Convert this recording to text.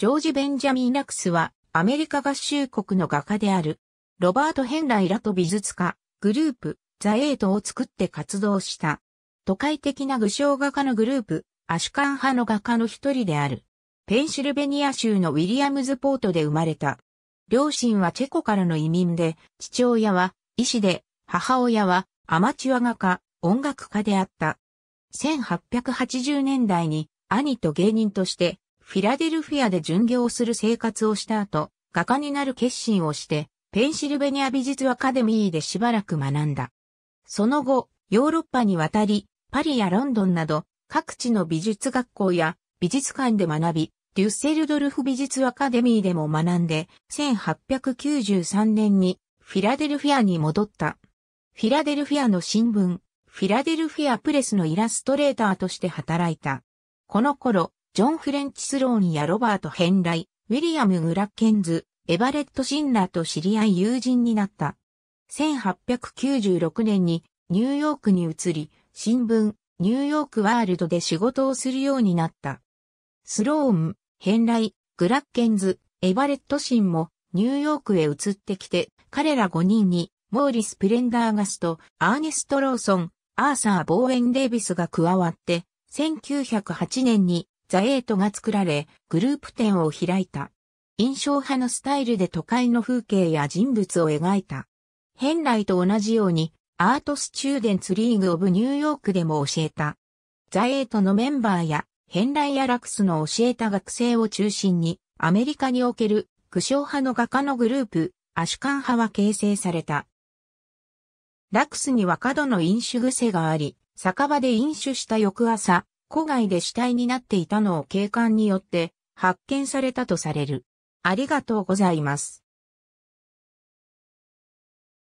ジョージ・ベンジャミン・ラクスは、アメリカ合衆国の画家である、ロバート・ヘンライラと美術家、グループ、ザ・エイトを作って活動した。都会的な具象画家のグループ、アシュカン派の画家の一人である。ペンシルベニア州のウィリアムズポートで生まれた。両親はチェコからの移民で、父親は医師で、母親はアマチュア画家、音楽家であった。1880年代に兄と芸人としてフィラデルフィアで巡業する生活をした後、画家になる決心をして、ペンシルベニア美術アカデミーでしばらく学んだ。その後、ヨーロッパに渡り、パリやロンドンなど、各地の美術学校や美術館で学び、デュッセルドルフ美術アカデミーでも学んで、1893年にフィラデルフィアに戻った。フィラデルフィアの新聞、フィラデルフィアプレスのイラストレーターとして働いた。この頃、ジョン・フレンチスローンやロバート・ヘンライ、ウィリアム・グラッケンズ、エバレット・シンラーと知り合い友人になった。1896年にニューヨークに移り、新聞、ニューヨークワールドで仕事をするようになった。スローン、ヘンライ、グラッケンズ、エバレット・シンもニューヨークへ移ってきて、彼ら5人にモーリス・プレンダーガスト、アーネスト・ローソン、アーサー・ボーエン・デイビスが加わって、1908年にザ・エイトが作られ、グループ展を開いた。印象派のスタイルで都会の風景や人物を描いた。ヘンライと同じように、アートスチューデンツリーグ・オブ・ニューヨークでも教えた。ザ・エイトのメンバーや、ヘンライ・アラクスの教えた学生を中心に、アメリカにおける、苦笑派の画家のグループ、アシュカン派は形成された。ラクスには過度の飲酒癖があり、酒場で飲酒した翌朝、戸外で死体になっていたのを警官によって発見されたとされる。ありがとうございます。